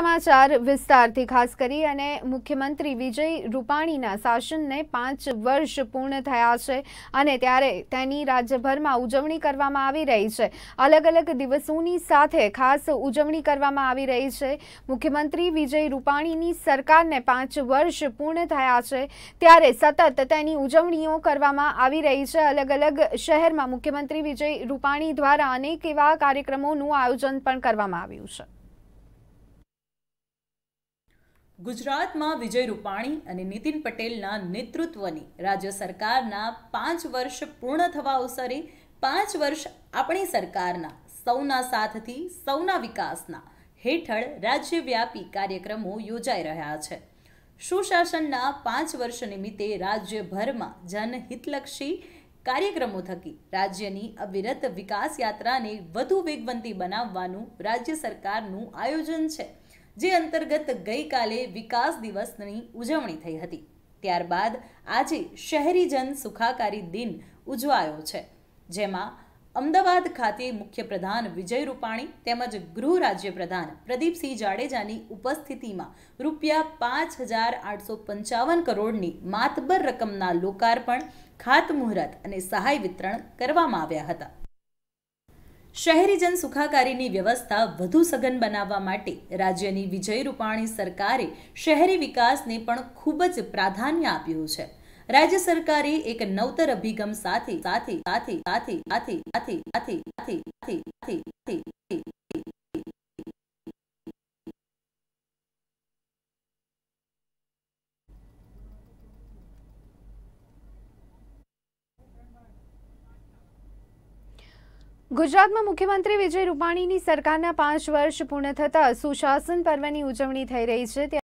સમાચાર વિસ્તારથી ખાસ કરી અને મુખ્યમંત્રી વિજય રૂપાણીના શાસનને પાંચ વર્ષ પૂર્ણ થયા છે અને ત્યારે તેની રાજ્યભરમાં ઉજવણી કરવામાં આવી રહી છે અલગ અલગ દિવસોની સાથે ખાસ ઉજવણી કરવામાં આવી રહી છે મુખ્યમંત્રી વિજય રૂપાણીની સરકારને પાંચ વર્ષ પૂર્ણ થયા છે ત્યારે સતત તેની ઉજવણીઓ કરવામાં આવી રહી છે અલગ અલગ શહેરમાં મુખ્યમંત્રી વિજય રૂપાણી દ્વારા અનેક એવા કાર્યક્રમોનું આયોજન પણ કરવામાં આવ્યું છે ગુજરાતમાં વિજય રૂપાણી અને નીતિન પટેલના નેતૃત્વની રાજ્ય સરકારના પાંચ વર્ષ પૂર્ણ થવા અવસરે પાંચ વર્ષ આપણી સરકારના સૌના સાથથી સૌના વિકાસના હેઠળ રાજ્યવ્યાપી કાર્યક્રમો યોજાઈ રહ્યા છે સુશાસનના પાંચ વર્ષ નિમિત્તે રાજ્યભરમાં જનહિતલક્ષી કાર્યક્રમો થકી રાજ્યની અવિરત વિકાસ યાત્રાને વધુ વેગવંતી બનાવવાનું રાજ્ય સરકારનું આયોજન છે જે અંતર્ગત ગઈકાલે વિકાસ દિવસની ઉજવણી થઈ હતી ત્યારબાદ આજે શહેરીજન સુખાકારી દિન ઉજવાયો છે જેમાં અમદાવાદ ખાતે મુખ્યપ્રધાન વિજય રૂપાણી તેમજ ગૃહ રાજ્યપ્રધાન પ્રદીપસિંહ જાડેજાની ઉપસ્થિતિમાં રૂપિયા પાંચ હજાર આઠસો પંચાવન કરોડની માતબર રકમના લોકાર્પણ ખાતમુહૂર્ત અને સહાય વિતરણ કરવામાં આવ્યા હતા શહેરીજન સુખાકારીની વ્યવસ્થા વધુ સઘન બનાવવા માટે રાજ્યની વિજય રૂપાણી સરકારે શહેરી વિકાસને પણ ખૂબ જ પ્રાધાન્ય આપ્યું છે રાજ્ય સરકારે એક નવતર અભિગમ સાથે સાથે સાથે સાથે સાથે સાથે સાથે સાથે સાથે ગુજરાતમાં મુખ્યમંત્રી વિજય રૂપાણીની સરકારના પાંચ વર્ષ પૂર્ણ થતાં સુશાસન પર્વની ઉજવણી થઈ રહી છે